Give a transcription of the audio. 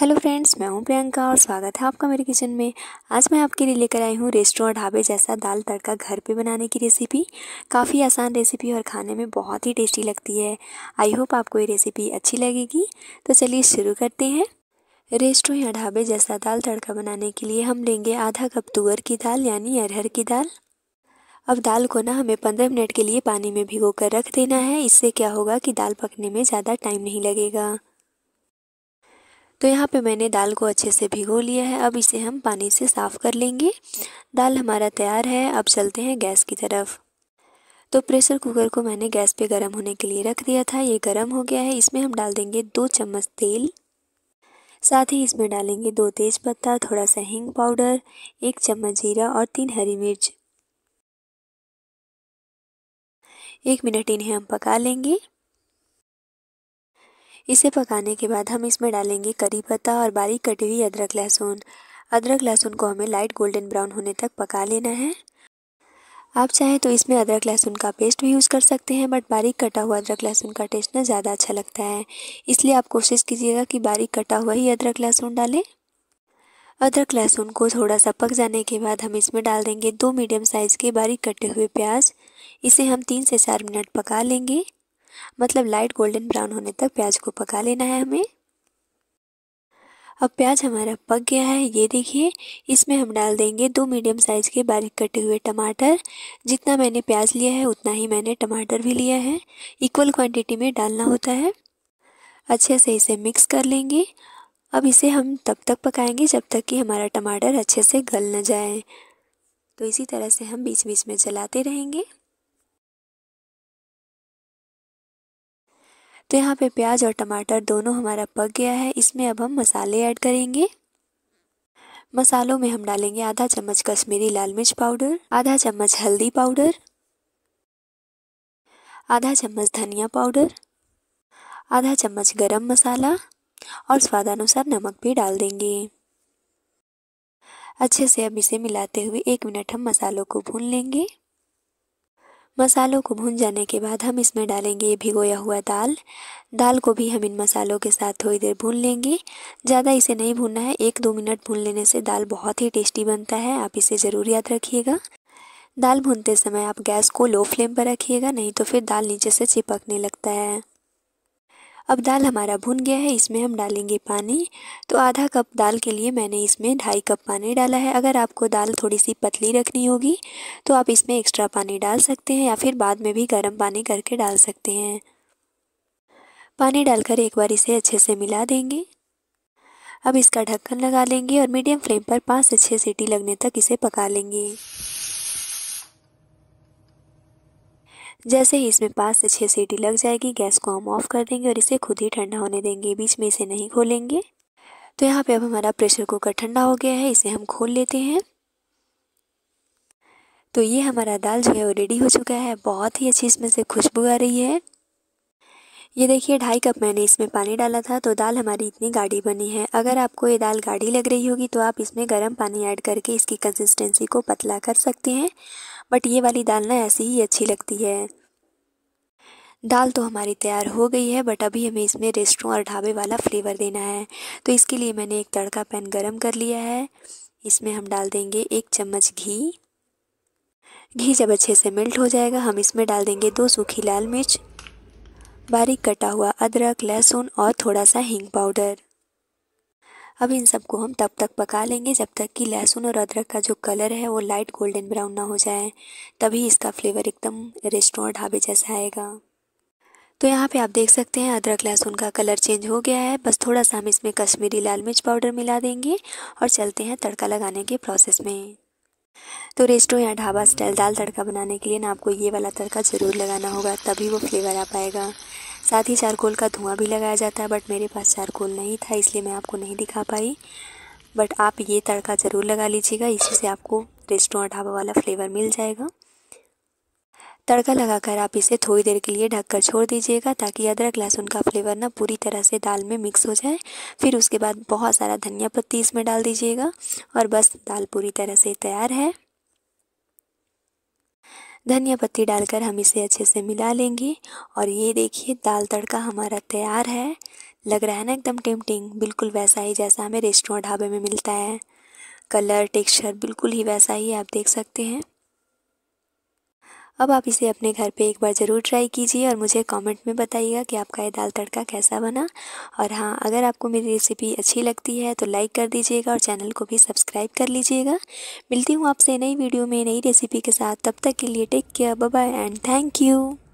hello friends मैं हूं प्रियंका और स्वागत है आपका मेरे किचन में आज मैं आपके लिए लेकर आई हूं रेस्टोरेंट ढाबे जैसा दाल तड़का घर पे बनाने की रेसिपी काफ़ी आसान रेसिपी और खाने में बहुत ही टेस्टी लगती है आई होप आपको ये रेसिपी अच्छी लगेगी तो चलिए शुरू करते हैं रेस्टो या ढाबे जैसा दाल तड़का बनाने के लिए हम लेंगे आधा कप तुअर की दाल यानी अरहर की दाल अब दाल को ना हमें पंद्रह मिनट के लिए पानी में भिगो कर रख देना है इससे क्या होगा कि दाल पकने में ज़्यादा टाइम नहीं लगेगा तो यहाँ पे मैंने दाल को अच्छे से भिगो लिया है अब इसे हम पानी से साफ़ कर लेंगे दाल हमारा तैयार है अब चलते हैं गैस की तरफ तो प्रेशर कुकर को मैंने गैस पे गर्म होने के लिए रख दिया था ये गर्म हो गया है इसमें हम डाल देंगे दो चम्मच तेल साथ ही इसमें डालेंगे दो तेज पत्ता थोड़ा सा हिंग पाउडर एक चम्मच जीरा और तीन हरी मिर्च एक मिनट इन्हें हम पका लेंगे इसे पकाने के बाद हम इसमें डालेंगे करी पत्ता और बारीक कटी हुई अदरक लहसुन अदरक लहसुन को हमें लाइट गोल्डन ब्राउन होने तक पका लेना है आप चाहें तो इसमें अदरक लहसुन का पेस्ट भी यूज़ कर सकते हैं बट बारीक कटा हुआ अदरक लहसुन का टेस्ट ना ज़्यादा अच्छा लगता है इसलिए आप कोशिश कीजिएगा कि बारीक कटा हुआ ही अदरक लहसुन डालें अदरक लहसुन को थोड़ा सा पक जाने के बाद हम इसमें डाल देंगे दो मीडियम साइज़ के बारीक कटे हुए प्याज इसे हम तीन से चार मिनट पका लेंगे मतलब लाइट गोल्डन ब्राउन होने तक प्याज को पका लेना है हमें अब प्याज हमारा पक गया है ये देखिए इसमें हम डाल देंगे दो मीडियम साइज़ के बारीक कटे हुए टमाटर जितना मैंने प्याज लिया है उतना ही मैंने टमाटर भी लिया है इक्वल क्वांटिटी में डालना होता है अच्छे से इसे मिक्स कर लेंगे अब इसे हम तब तक पकाएंगे जब तक कि हमारा टमाटर अच्छे से गल न जाए तो इसी तरह से हम बीच बीच में चलाते रहेंगे तो यहाँ पे प्याज और टमाटर दोनों हमारा पक गया है इसमें अब हम मसाले ऐड करेंगे मसालों में हम डालेंगे आधा चम्मच कश्मीरी लाल मिर्च पाउडर आधा चम्मच हल्दी पाउडर आधा चम्मच धनिया पाउडर आधा चम्मच गरम मसाला और स्वादानुसार नमक भी डाल देंगे अच्छे से अब इसे मिलाते हुए एक मिनट हम मसालों को भून लेंगे मसालों को भून जाने के बाद हम इसमें डालेंगे ये भिगोया हुआ दाल दाल को भी हम इन मसालों के साथ थोड़ी देर भून लेंगे ज़्यादा इसे नहीं भूनना है एक दो मिनट भून लेने से दाल बहुत ही टेस्टी बनता है आप इसे ज़रूर याद रखिएगा दाल भूनते समय आप गैस को लो फ्लेम पर रखिएगा नहीं तो फिर दाल नीचे से चिपकने लगता है अब दाल हमारा भुन गया है इसमें हम डालेंगे पानी तो आधा कप दाल के लिए मैंने इसमें ढाई कप पानी डाला है अगर आपको दाल थोड़ी सी पतली रखनी होगी तो आप इसमें एक्स्ट्रा पानी डाल सकते हैं या फिर बाद में भी गर्म पानी करके डाल सकते हैं पानी डालकर एक बार इसे अच्छे से मिला देंगे अब इसका ढक्कन लगा लेंगे और मीडियम फ्लेम पर पाँच से छः सीटी लगने तक इसे पका लेंगे जैसे ही इसमें पाँच से छः सीटी लग जाएगी गैस को हम ऑफ कर देंगे और इसे खुद ही ठंडा होने देंगे बीच में इसे नहीं खोलेंगे तो यहाँ पे अब हमारा प्रेशर कुकर ठंडा हो गया है इसे हम खोल लेते हैं तो ये हमारा दाल जो है वो रेडी हो चुका है बहुत ही अच्छी इसमें से खुशबू आ रही है ये देखिए ढाई कप मैंने इसमें पानी डाला था तो दाल हमारी इतनी गाढ़ी बनी है अगर आपको ये दाल गाढ़ी लग रही होगी तो आप इसमें गर्म पानी ऐड करके इसकी कंसिस्टेंसी को पतला कर सकते हैं बट ये वाली दाल ना ऐसी ही अच्छी लगती है दाल तो हमारी तैयार हो गई है बट अभी हमें इसमें रेस्टों और ढाबे वाला फ्लेवर देना है तो इसके लिए मैंने एक तड़का पैन गरम कर लिया है इसमें हम डाल देंगे एक चम्मच घी घी जब अच्छे से मेल्ट हो जाएगा हम इसमें डाल देंगे दो सूखी लाल मिर्च बारीक कटा हुआ अदरक लहसुन और थोड़ा सा हींग पाउडर अब इन सबको हम तब तक पका लेंगे जब तक कि लहसुन और अदरक का जो कलर है वो लाइट गोल्डन ब्राउन ना हो जाए तभी इसका फ्लेवर एकदम रेस्टोरेंट ढाबे जैसा आएगा तो यहाँ पे आप देख सकते हैं अदरक लहसुन का कलर चेंज हो गया है बस थोड़ा सा हम इसमें कश्मीरी लाल मिर्च पाउडर मिला देंगे और चलते हैं तड़का लगाने के प्रोसेस में तो रेस्टो या ढाबा स्टाइल दाल तड़का बनाने के लिए ना आपको ये वाला तड़का ज़रूर लगाना होगा तभी वो फ्लेवर आ पाएगा साथ ही चारकोल का धुआं भी लगाया जाता है बट मेरे पास चारकोल नहीं था इसलिए मैं आपको नहीं दिखा पाई बट आप ये तड़का ज़रूर लगा लीजिएगा इसी से आपको रेस्टोरेंट ढाबा वाला फ्लेवर मिल जाएगा तड़का लगाकर आप इसे थोड़ी देर के लिए ढककर छोड़ दीजिएगा ताकि अदरक लहसुन का फ्लेवर ना पूरी तरह से दाल में मिक्स हो जाए फिर उसके बाद बहुत सारा धनिया पत्ती इसमें डाल दीजिएगा और बस दाल पूरी तरह से तैयार है धनिया पत्ती डालकर हम इसे अच्छे से मिला लेंगे और ये देखिए दाल तड़का हमारा तैयार है लग रहा है ना एकदम टेम्पटिंग बिल्कुल वैसा ही जैसा हमें रेस्टोरेंट ढाबे में मिलता है कलर टेक्सचर बिल्कुल ही वैसा ही आप देख सकते हैं अब आप इसे अपने घर पे एक बार ज़रूर ट्राई कीजिए और मुझे कमेंट में बताइएगा कि आपका ये दाल तड़का कैसा बना और हाँ अगर आपको मेरी रेसिपी अच्छी लगती है तो लाइक कर दीजिएगा और चैनल को भी सब्सक्राइब कर लीजिएगा मिलती हूँ आपसे नई वीडियो में नई रेसिपी के साथ तब तक के लिए take care bye and thank you